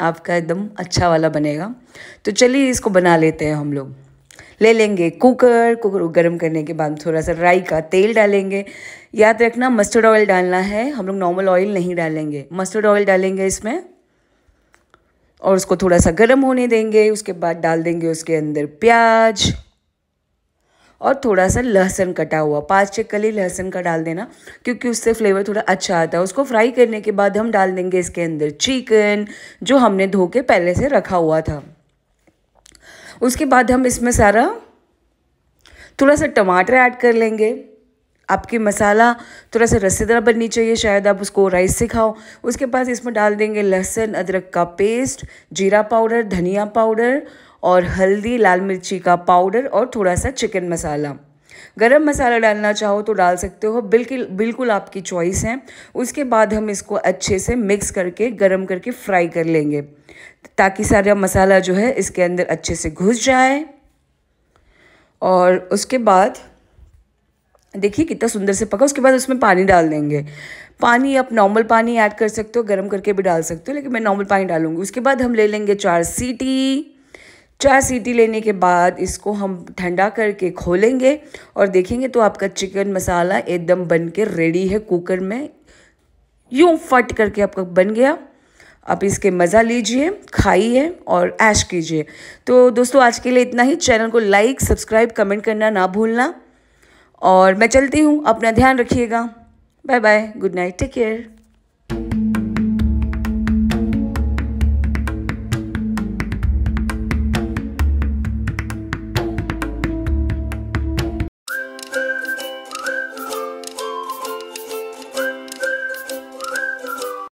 आपका एकदम अच्छा वाला बनेगा तो चलिए इसको बना लेते हैं हम लोग ले लेंगे कुकर कुकर गर्म करने के बाद थोड़ा सा राई का तेल डालेंगे याद रखना मस्टर्ड ऑयल डालना है हम लोग नॉर्मल ऑयल नहीं डालेंगे मस्टर्ड ऑयल डालेंगे इसमें और उसको थोड़ा सा गर्म होने देंगे उसके बाद डाल देंगे उसके अंदर प्याज और थोड़ा सा लहसुन कटा हुआ पाँच छः कली लहसुन का डाल देना क्योंकि उससे फ्लेवर थोड़ा अच्छा आता है उसको फ्राई करने के बाद हम डाल देंगे इसके अंदर चिकन जो हमने धो के पहले से रखा हुआ था उसके बाद हम इसमें सारा थोड़ा सा टमाटर ऐड कर लेंगे आपकी मसाला थोड़ा सा रसेदार बननी चाहिए शायद आप उसको राइस से खाओ उसके बाद इसमें डाल देंगे लहसुन अदरक का पेस्ट जीरा पाउडर धनिया पाउडर और हल्दी लाल मिर्ची का पाउडर और थोड़ा सा चिकन मसाला गरम मसाला डालना चाहो तो डाल सकते हो बिल्कुल बिल्कुल आपकी चॉइस है उसके बाद हम इसको अच्छे से मिक्स करके गरम करके फ्राई कर लेंगे ताकि सारा मसाला जो है इसके अंदर अच्छे से घुस जाए और उसके बाद देखिए कितना सुंदर से पका उसके बाद उसमें पानी डाल देंगे पानी आप नॉर्मल पानी ऐड कर सकते हो गर्म करके भी डाल सकते हो लेकिन मैं नॉर्मल पानी डालूंगी उसके बाद हम ले लेंगे चार सीटी चार सीटी लेने के बाद इसको हम ठंडा करके खोलेंगे और देखेंगे तो आपका चिकन मसाला एकदम बन के रेडी है कुकर में यूँ फट करके आपका बन गया आप इसके मज़ा लीजिए खाइए और ऐश कीजिए तो दोस्तों आज के लिए इतना ही चैनल को लाइक सब्सक्राइब कमेंट करना ना भूलना और मैं चलती हूँ अपना ध्यान रखिएगा bye bye good night take care